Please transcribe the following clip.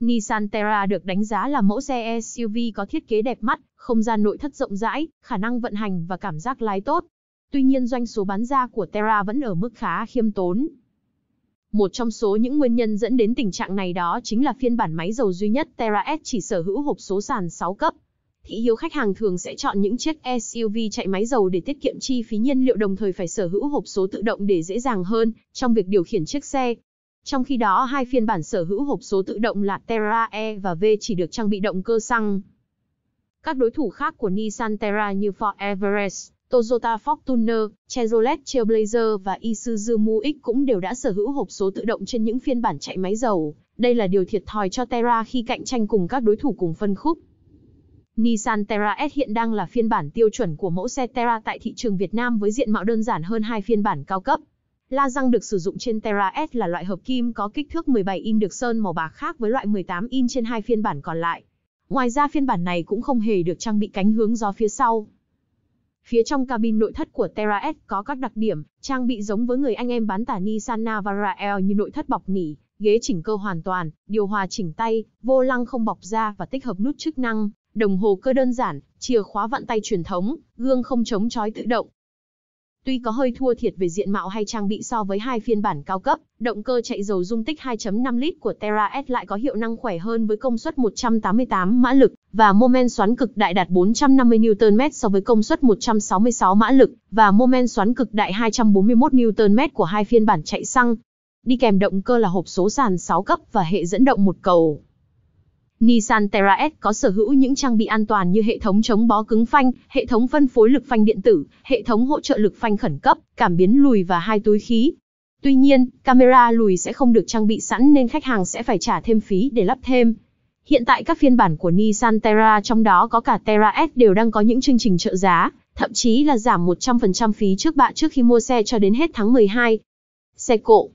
Nissan Terra được đánh giá là mẫu xe SUV có thiết kế đẹp mắt, không gian nội thất rộng rãi, khả năng vận hành và cảm giác lái tốt. Tuy nhiên doanh số bán ra của Terra vẫn ở mức khá khiêm tốn. Một trong số những nguyên nhân dẫn đến tình trạng này đó chính là phiên bản máy dầu duy nhất Terra S chỉ sở hữu hộp số sàn 6 cấp. Thị hiếu khách hàng thường sẽ chọn những chiếc SUV chạy máy dầu để tiết kiệm chi phí nhiên liệu đồng thời phải sở hữu hộp số tự động để dễ dàng hơn trong việc điều khiển chiếc xe. Trong khi đó hai phiên bản sở hữu hộp số tự động là Terra E và V chỉ được trang bị động cơ xăng. Các đối thủ khác của Nissan Terra như Ford Everest, Toyota Fortuner, Chevrolet Trailblazer và Isuzu Mu-X cũng đều đã sở hữu hộp số tự động trên những phiên bản chạy máy dầu. Đây là điều thiệt thòi cho Terra khi cạnh tranh cùng các đối thủ cùng phân khúc. Nissan Terra S hiện đang là phiên bản tiêu chuẩn của mẫu xe Terra tại thị trường Việt Nam với diện mạo đơn giản hơn hai phiên bản cao cấp. La răng được sử dụng trên Terra S là loại hợp kim có kích thước 17 in được sơn màu bạc khác với loại 18 in trên hai phiên bản còn lại. Ngoài ra phiên bản này cũng không hề được trang bị cánh hướng gió phía sau. Phía trong cabin nội thất của Terra S có các đặc điểm, trang bị giống với người anh em bán tả Nissan Navara L như nội thất bọc nỉ, ghế chỉnh cơ hoàn toàn, điều hòa chỉnh tay, vô lăng không bọc da và tích hợp nút chức năng, đồng hồ cơ đơn giản, chìa khóa vặn tay truyền thống, gương không chống chói tự động, Tuy có hơi thua thiệt về diện mạo hay trang bị so với hai phiên bản cao cấp, động cơ chạy dầu dung tích 2.5 lít của Terra S lại có hiệu năng khỏe hơn với công suất 188 mã lực và mô men xoắn cực đại đạt 450 Nm so với công suất 166 mã lực và mô men xoắn cực đại 241 Nm của hai phiên bản chạy xăng. Đi kèm động cơ là hộp số sàn 6 cấp và hệ dẫn động một cầu. Nissan Terra S có sở hữu những trang bị an toàn như hệ thống chống bó cứng phanh, hệ thống phân phối lực phanh điện tử, hệ thống hỗ trợ lực phanh khẩn cấp, cảm biến lùi và hai túi khí. Tuy nhiên, camera lùi sẽ không được trang bị sẵn nên khách hàng sẽ phải trả thêm phí để lắp thêm. Hiện tại các phiên bản của Nissan Terra trong đó có cả Terra S đều đang có những chương trình trợ giá, thậm chí là giảm 100% phí trước bạ trước khi mua xe cho đến hết tháng 12. Xe cộ